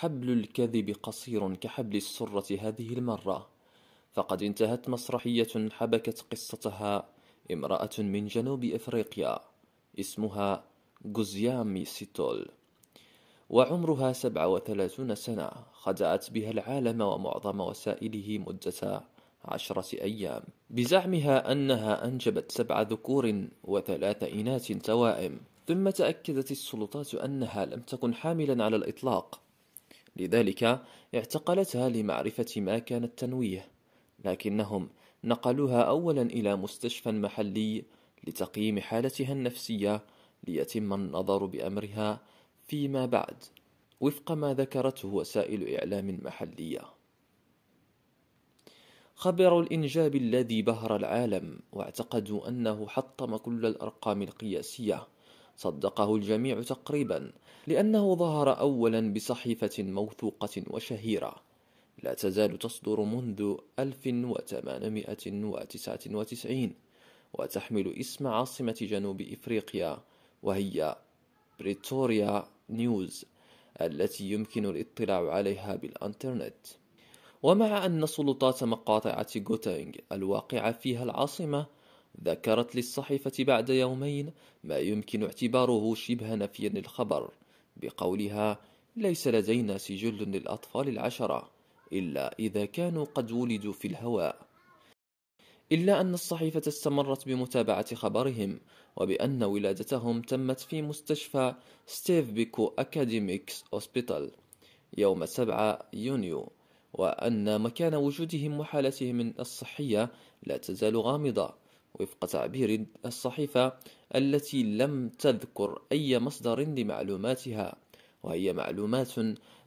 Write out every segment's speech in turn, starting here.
حبل الكذب قصير كحبل السرة هذه المرة فقد انتهت مسرحية حبكت قصتها امرأة من جنوب إفريقيا اسمها جوزيامي سيتول وعمرها 37 سنة خدعت بها العالم ومعظم وسائله مدة عشرة أيام بزعمها أنها أنجبت سبع ذكور وثلاث إناث توائم ثم تأكدت السلطات أنها لم تكن حاملا على الإطلاق لذلك اعتقلتها لمعرفة ما كان التنويه لكنهم نقلوها أولا إلى مستشفى محلي لتقييم حالتها النفسية ليتم النظر بأمرها فيما بعد وفق ما ذكرته وسائل إعلام محلية خبر الإنجاب الذي بهر العالم واعتقدوا أنه حطم كل الأرقام القياسية صدقه الجميع تقريبا لأنه ظهر أولا بصحيفة موثوقة وشهيرة لا تزال تصدر منذ 1899 وتحمل اسم عاصمة جنوب إفريقيا وهي بريتوريا نيوز التي يمكن الاطلاع عليها بالانترنت ومع أن سلطات مقاطعة غوتينغ الواقعة فيها العاصمة ذكرت للصحيفة بعد يومين ما يمكن اعتباره شبه نفيا للخبر بقولها ليس لدينا سجل للأطفال العشرة إلا إذا كانوا قد ولدوا في الهواء إلا أن الصحيفة استمرت بمتابعة خبرهم وبأن ولادتهم تمت في مستشفى ستيف بيكو أكاديميكس أوسبيتال يوم 7 يونيو وأن مكان وجودهم وحالتهم الصحية لا تزال غامضة وفق تعبير الصحيفة التي لم تذكر أي مصدر لمعلوماتها وهي معلومات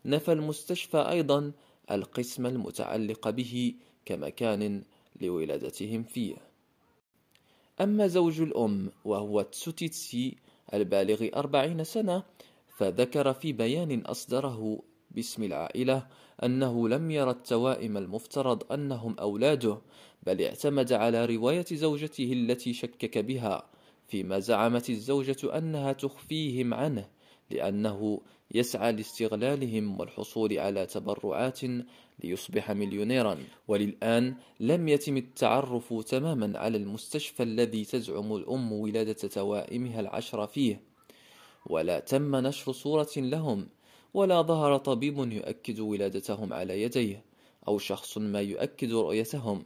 نفى المستشفى أيضا القسم المتعلق به كمكان لولادتهم فيه أما زوج الأم وهو تسوتيتسي البالغ أربعين سنة فذكر في بيان أصدره باسم العائلة أنه لم يرى التوائم المفترض أنهم أولاده بل اعتمد على رواية زوجته التي شكك بها فيما زعمت الزوجة أنها تخفيهم عنه لأنه يسعى لاستغلالهم والحصول على تبرعات ليصبح مليونيرا وللآن لم يتم التعرف تماما على المستشفى الذي تزعم الأم ولادة توائمها العشرة فيه ولا تم نشر صورة لهم ولا ظهر طبيب يؤكد ولادتهم على يديه أو شخص ما يؤكد رؤيتهم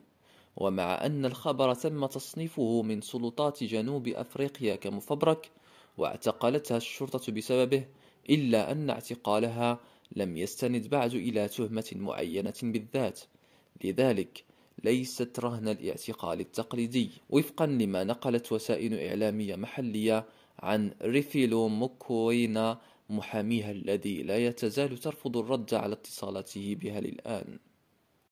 ومع أن الخبر تم تصنيفه من سلطات جنوب أفريقيا كمفبرك واعتقلتها الشرطة بسببه إلا أن اعتقالها لم يستند بعد إلى تهمة معينة بالذات لذلك ليست رهن الاعتقال التقليدي وفقا لما نقلت وسائل إعلامية محلية عن ريفيلو موكوينا محاميها الذي لا يتزال ترفض الرد على اتصالاته بها للآن